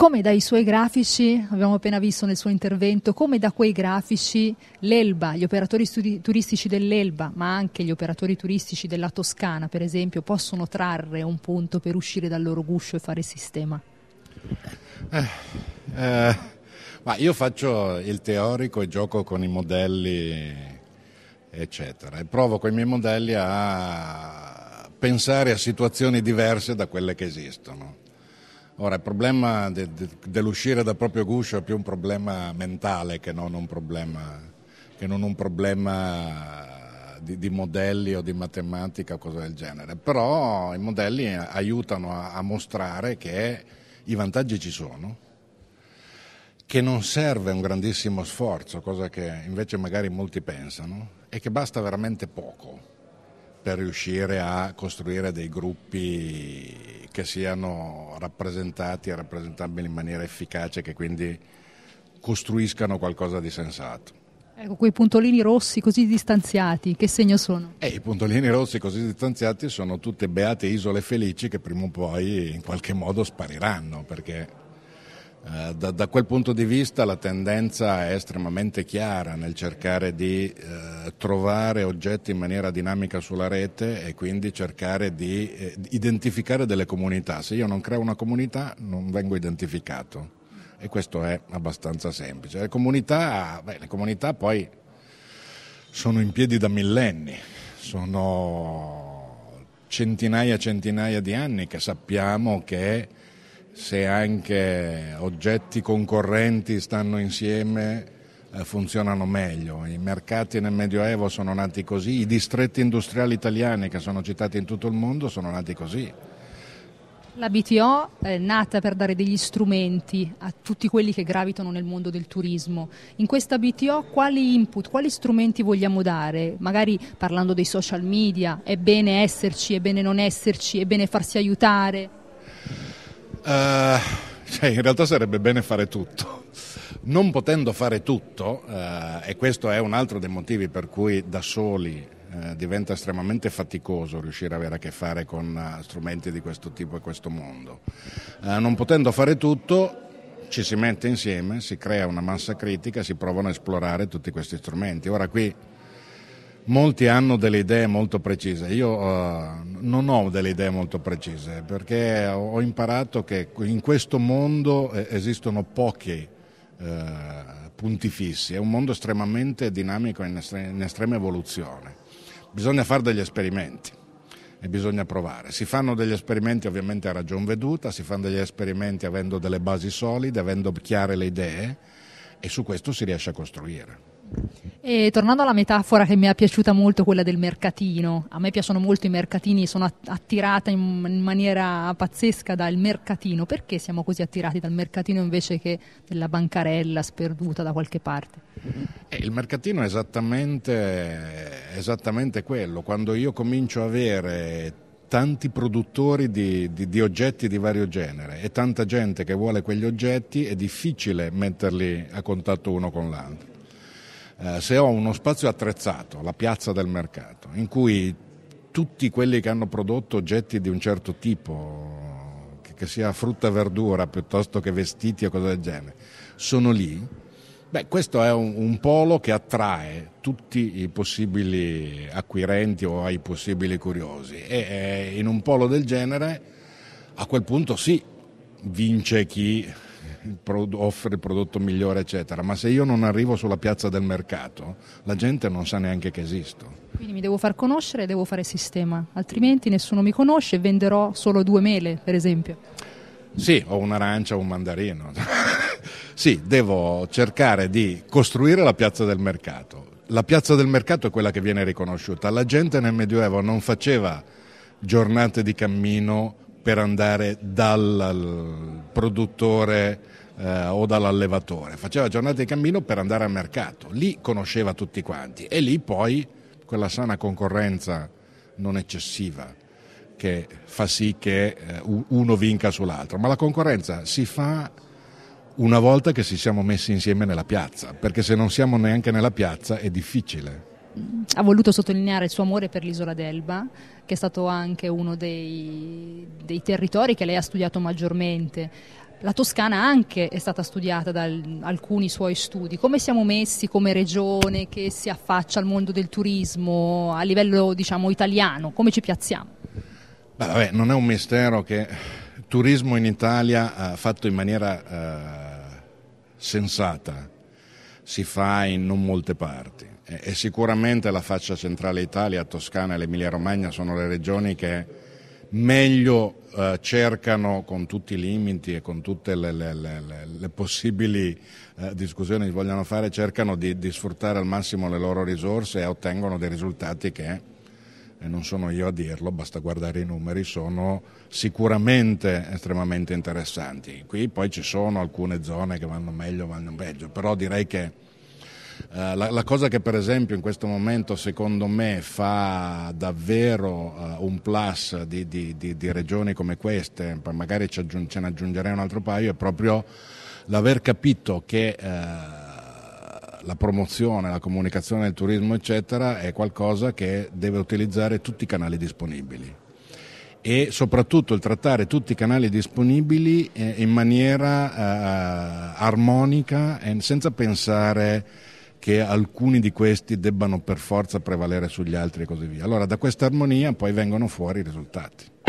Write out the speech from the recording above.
come dai suoi grafici, abbiamo appena visto nel suo intervento, come da quei grafici l'Elba, gli operatori studi- turistici dell'Elba, ma anche gli operatori turistici della Toscana, per esempio, possono trarre un punto per uscire dal loro guscio e fare sistema? Eh, eh, ma io faccio il teorico e gioco con i modelli, eccetera, e provo con i miei modelli a pensare a situazioni diverse da quelle che esistono Ora, il problema de, de, dell'uscire dal proprio guscio è più un problema mentale che non un problema, non un problema di, di, modelli o di matematica o cose del genere. Però i modelli aiutano a, a mostrare che i vantaggi ci sono, che non serve un grandissimo sforzo, cosa che invece magari molti pensano, e che basta veramente poco per riuscire a costruire dei gruppi che siano rappresentati e rappresentabili in maniera efficace, che quindi costruiscano qualcosa di sensato. Ecco, quei puntolini rossi così distanziati, che segno sono? Eh, I puntolini rossi così distanziati sono tutte beate isole felici che prima o poi in qualche modo spariranno, perché eh, da, da, quel punto di vista la tendenza è estremamente chiara nel cercare di eh, trovare oggetti in maniera dinamica sulla rete e quindi cercare di eh, identificare delle comunità. Se io non creo una comunità non vengo identificato e questo è abbastanza semplice. Le comunità, beh, le comunità poi sono in piedi da millenni, sono centinaia e centinaia di anni che sappiamo che se anche oggetti concorrenti stanno insieme eh, funzionano meglio. I mercati nel Medioevo sono nati così, i distretti industriali italiani che sono citati in tutto il mondo sono nati così. La BTO è eh, nata per dare degli strumenti a tutti quelli che gravitano nel mondo del turismo. In questa BTO quali input, quali strumenti vogliamo dare? Magari parlando dei social media, è bene esserci, è bene non esserci, è bene farsi aiutare. Uh, cioè, in realtà sarebbe bene fare tutto. Non potendo fare tutto, uh, e questo è un altro dei motivi per cui da soli uh, diventa estremamente faticoso riuscire ad avere a che fare con strumenti di questo tipo e questo mondo. non potendo fare tutto, ci si mette insieme, si crea una massa critica, si provano a esplorare tutti questi strumenti. Ora qui molti hanno delle idee molto precise. Io uh, non ho delle idee molto precise perché ho imparato che in questo mondo eh, esistono pochi uh, punti fissi, è un mondo estremamente dinamico e in, estre- in estrema evoluzione. Bisogna fare degli esperimenti e bisogna provare. Si fanno degli esperimenti ovviamente a ragion veduta, si fanno degli esperimenti avendo delle basi solide, avendo chiare le idee e su questo si riesce a costruire. E tornando alla metafora che mi è piaciuta molto, quella del mercatino, a me piacciono molto i mercatini, sono attirata in maniera pazzesca dal mercatino, perché siamo così attirati dal mercatino invece che dalla bancarella sperduta da qualche parte? Eh, il mercatino è esattamente, esattamente, quello, quando io comincio a avere tanti produttori di, di, di oggetti di vario genere e tanta gente che vuole quegli oggetti, è difficile metterli a contatto uno con l'altro. Eh, se ho uno spazio attrezzato, la piazza del mercato, in cui tutti quelli che hanno prodotto oggetti di un certo tipo, che, sia frutta e verdura piuttosto che vestiti o cose del genere, sono lì, Beh, questo è un, un, polo che attrae tutti i possibili acquirenti o i possibili curiosi e eh, in un polo del genere a quel punto sì, vince chi offre il prodotto migliore, eccetera. Ma se io non arrivo sulla piazza del mercato, la gente non sa neanche che esisto. Quindi mi devo far conoscere e devo fare sistema, altrimenti nessuno mi conosce e venderò solo due mele, per esempio. Sì, o un'arancia o un mandarino. sì, devo cercare di costruire la piazza del mercato. La piazza del mercato è quella che viene riconosciuta. La gente nel Medioevo non faceva giornate di cammino per andare dal produttore eh, o dall'allevatore, faceva giornate di cammino per andare al mercato, lì conosceva tutti quanti e lì poi quella sana concorrenza non eccessiva che fa sì che eh, uno vinca sull'altro, ma la concorrenza si fa una volta che ci siamo messi insieme nella piazza, perché se non siamo neanche nella piazza è difficile. Ha voluto sottolineare il suo amore per l'isola d'Elba, che è stato anche uno dei, dei territori che lei ha studiato maggiormente. La Toscana anche è stata studiata da alcuni suoi studi. Come siamo messi come regione che si affaccia al mondo del turismo a livello diciamo, italiano? Come ci piazziamo? Beh, vabbè, non è un mistero che il turismo in Italia eh, fatto in maniera eh, sensata si fa in non molte parti e, e sicuramente la faccia centrale Italia, Toscana e l'Emilia Romagna sono le regioni che meglio eh, cercano con tutti i limiti e con tutte le, le, le, le possibili eh, discussioni che vogliono fare, cercano di, di, sfruttare al massimo le loro risorse e ottengono dei risultati che, e non sono io a dirlo, basta guardare i numeri, sono sicuramente estremamente interessanti. Qui poi ci sono alcune zone che vanno meglio, vanno peggio, però direi che eh, la, la, cosa che per esempio in questo momento secondo me fa davvero eh, un plus di, di, di, di, regioni come queste, magari ce ne aggiungerei un altro paio, è proprio l'aver capito che eh, la promozione, la comunicazione del turismo, eccetera, è qualcosa che deve utilizzare tutti i canali disponibili e soprattutto il trattare tutti i canali disponibili eh, in maniera armonica e senza pensare che alcuni di questi debbano per forza prevalere sugli altri e così via. Allora da questa armonia poi vengono fuori i risultati.